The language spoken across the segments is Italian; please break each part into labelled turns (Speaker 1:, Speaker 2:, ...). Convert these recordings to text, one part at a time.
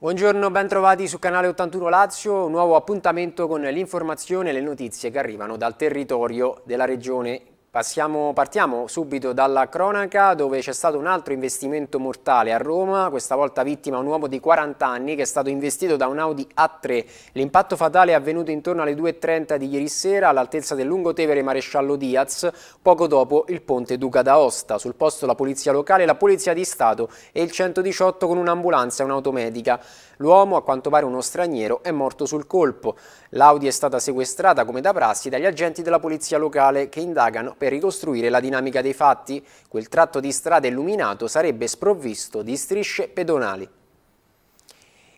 Speaker 1: Buongiorno, bentrovati su canale 81 Lazio, un nuovo appuntamento con l'informazione e le notizie che arrivano dal territorio della regione Passiamo, partiamo subito dalla cronaca dove c'è stato un altro investimento mortale a Roma, questa volta vittima un uomo di 40 anni che è stato investito da un Audi A3. L'impatto fatale è avvenuto intorno alle 2.30 di ieri sera all'altezza del lungotevere Maresciallo Diaz, poco dopo il ponte Duca d'Aosta. Sul posto la polizia locale, la polizia di Stato e il 118 con un'ambulanza e un'automedica. L'uomo, a quanto pare uno straniero, è morto sul colpo. L'Audi è stata sequestrata come da prassi dagli agenti della polizia locale che indagano per ricostruire la dinamica dei fatti. Quel tratto di strada illuminato sarebbe sprovvisto di strisce pedonali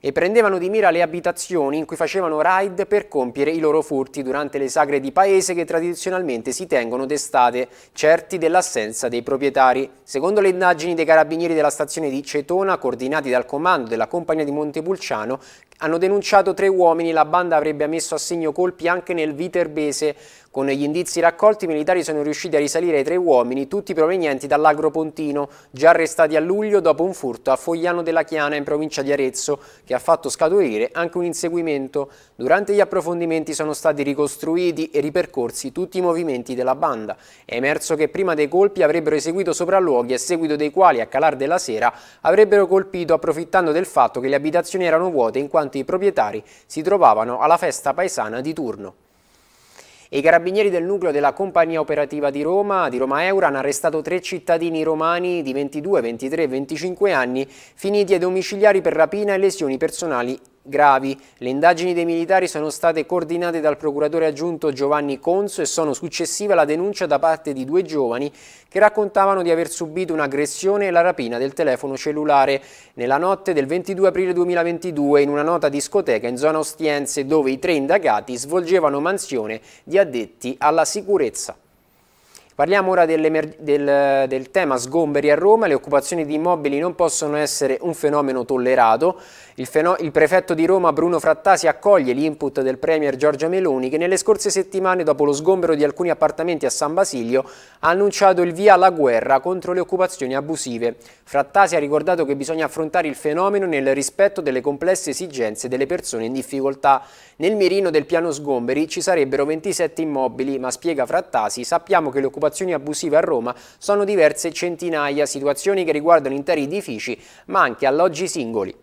Speaker 1: e prendevano di mira le abitazioni in cui facevano raid per compiere i loro furti durante le sagre di paese che tradizionalmente si tengono d'estate, certi dell'assenza dei proprietari. Secondo le indagini dei carabinieri della stazione di Cetona, coordinati dal comando della compagnia di Montepulciano, hanno denunciato tre uomini, la banda avrebbe messo a segno colpi anche nel Viterbese. Con gli indizi raccolti i militari sono riusciti a risalire ai tre uomini, tutti provenienti dall'Agropontino, già arrestati a luglio dopo un furto a Fogliano della Chiana in provincia di Arezzo, che ha fatto scaturire anche un inseguimento. Durante gli approfondimenti sono stati ricostruiti e ripercorsi tutti i movimenti della banda. È emerso che prima dei colpi avrebbero eseguito sopralluoghi, a seguito dei quali a calar della sera avrebbero colpito approfittando del fatto che le abitazioni erano vuote in quanto quanto i proprietari si trovavano alla festa paesana di turno. E I carabinieri del nucleo della Compagnia Operativa di Roma, di Roma Eura, hanno arrestato tre cittadini romani di 22, 23 e 25 anni finiti ai domiciliari per rapina e lesioni personali gravi. Le indagini dei militari sono state coordinate dal procuratore aggiunto Giovanni Conso e sono successive alla denuncia da parte di due giovani che raccontavano di aver subito un'aggressione e la rapina del telefono cellulare nella notte del 22 aprile 2022 in una nota discoteca in zona Ostiense dove i tre indagati svolgevano mansione di addetti alla sicurezza. Parliamo ora del, del, tema sgomberi a Roma, le occupazioni di immobili non possono essere un fenomeno tollerato. Il, feno il prefetto di Roma Bruno Frattasi accoglie l'input del premier Giorgia Meloni che nelle scorse settimane dopo lo sgombero di alcuni appartamenti a San Basilio ha annunciato il via alla guerra contro le occupazioni abusive. Frattasi ha ricordato che bisogna affrontare il fenomeno nel rispetto delle complesse esigenze delle persone in difficoltà. Nel mirino del piano sgomberi ci sarebbero 27 immobili, ma spiega Frattasi, sappiamo che le occupazioni occupazioni abusive a Roma sono diverse centinaia, situazioni che riguardano interi edifici ma anche alloggi singoli.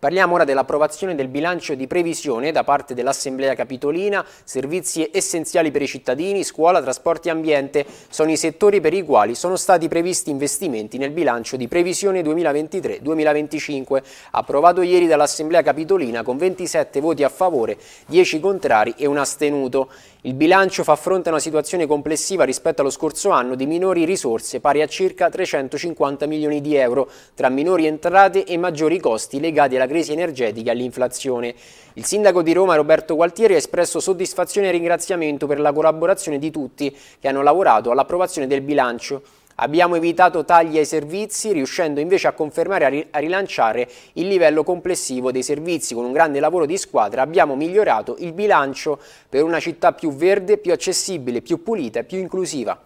Speaker 1: Parliamo ora dell'approvazione del bilancio di previsione da parte dell'Assemblea Capitolina, servizi essenziali per i cittadini, scuola, trasporti e ambiente sono i settori per i quali sono stati previsti investimenti nel bilancio di previsione 2023-2025, approvato ieri dall'Assemblea Capitolina con 27 voti a favore, 10 contrari e un astenuto. Il bilancio fa fronte a una situazione complessiva rispetto allo scorso anno di minori risorse pari a circa 350 milioni di euro tra minori entrate e maggiori costi legati alla crisi energetica e all'inflazione. Il sindaco di Roma Roberto Gualtieri ha espresso soddisfazione e ringraziamento per la collaborazione di tutti che hanno lavorato all'approvazione del bilancio. Abbiamo evitato tagli ai servizi, riuscendo invece a confermare e a rilanciare il livello complessivo dei servizi. Con un grande lavoro di squadra abbiamo migliorato il bilancio per una città più verde, più accessibile, più pulita e più inclusiva.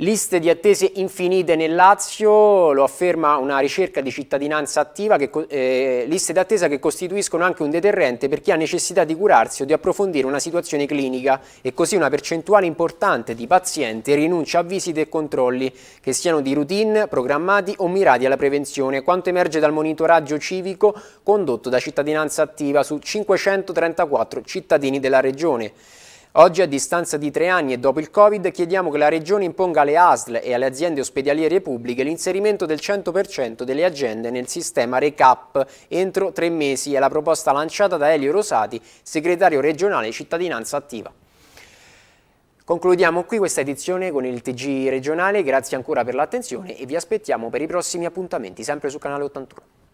Speaker 1: Liste di attese infinite nel Lazio, lo afferma una ricerca di cittadinanza attiva, che, eh, liste d'attesa che costituiscono anche un deterrente per chi ha necessità di curarsi o di approfondire una situazione clinica e così una percentuale importante di pazienti rinuncia a visite e controlli, che siano di routine, programmati o mirati alla prevenzione, quanto emerge dal monitoraggio civico condotto da cittadinanza attiva su 534 cittadini della Regione. Oggi, a distanza di tre anni e dopo il Covid, chiediamo che la Regione imponga alle ASL e alle aziende ospedaliere pubbliche l'inserimento del 100% delle agende nel sistema RECAP entro tre mesi. È la proposta lanciata da Elio Rosati, segretario regionale Cittadinanza Attiva. Concludiamo qui questa edizione con il TG regionale, grazie ancora per l'attenzione e vi aspettiamo per i prossimi appuntamenti sempre su Canale 81.